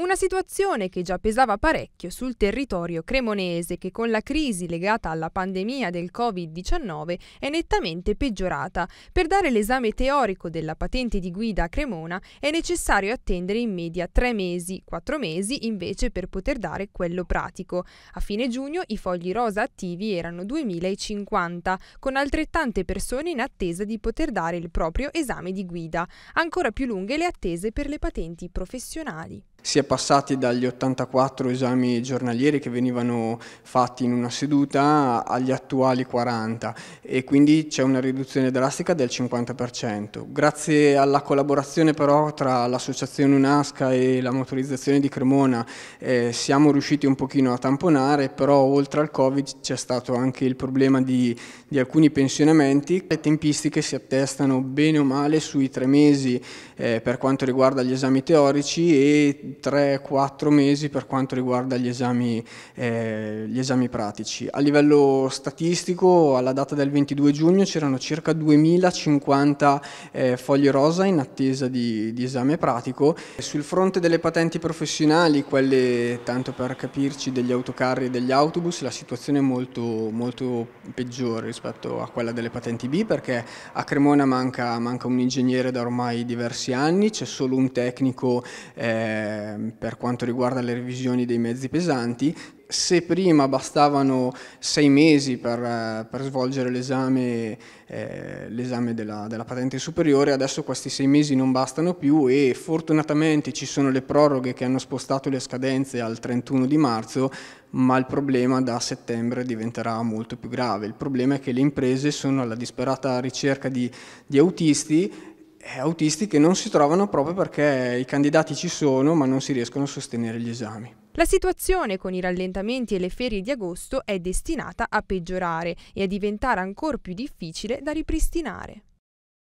Una situazione che già pesava parecchio sul territorio cremonese che con la crisi legata alla pandemia del Covid-19 è nettamente peggiorata. Per dare l'esame teorico della patente di guida a Cremona è necessario attendere in media tre mesi, quattro mesi invece per poter dare quello pratico. A fine giugno i fogli rosa attivi erano 2050, con altrettante persone in attesa di poter dare il proprio esame di guida. Ancora più lunghe le attese per le patenti professionali si è passati dagli 84 esami giornalieri che venivano fatti in una seduta agli attuali 40 e quindi c'è una riduzione drastica del 50%. Grazie alla collaborazione però tra l'associazione UNASCA e la motorizzazione di Cremona eh, siamo riusciti un pochino a tamponare, però oltre al Covid c'è stato anche il problema di, di, alcuni pensionamenti. Le tempistiche si attestano bene o male sui tre mesi eh, per quanto riguarda gli esami teorici e 3-4 mesi per quanto riguarda gli esami, eh, gli esami pratici. A livello statistico, alla data del 22 giugno c'erano circa 2050 eh, fogli rosa in attesa di, di esame pratico. Sul fronte delle patenti professionali, quelle tanto per capirci degli autocarri e degli autobus, la situazione è molto, molto peggiore rispetto a quella delle patenti B perché a Cremona manca, manca un ingegnere da ormai diversi anni, c'è solo un tecnico eh, Ehm, per quanto riguarda le revisioni dei mezzi pesanti. Se prima bastavano sei mesi per, eh, per svolgere l'esame, eh, della, della, patente superiore, adesso questi sei mesi non bastano più e fortunatamente ci sono le proroghe che hanno spostato le scadenze al 31 di marzo, ma il problema da settembre diventerà molto più grave. Il problema è che le imprese sono alla disperata ricerca di, di autisti eh, autisti che non si trovano proprio perché i candidati ci sono ma non si riescono a sostenere gli esami. La situazione con i rallentamenti e le ferie di agosto è destinata a peggiorare e a diventare ancora più difficile da ripristinare.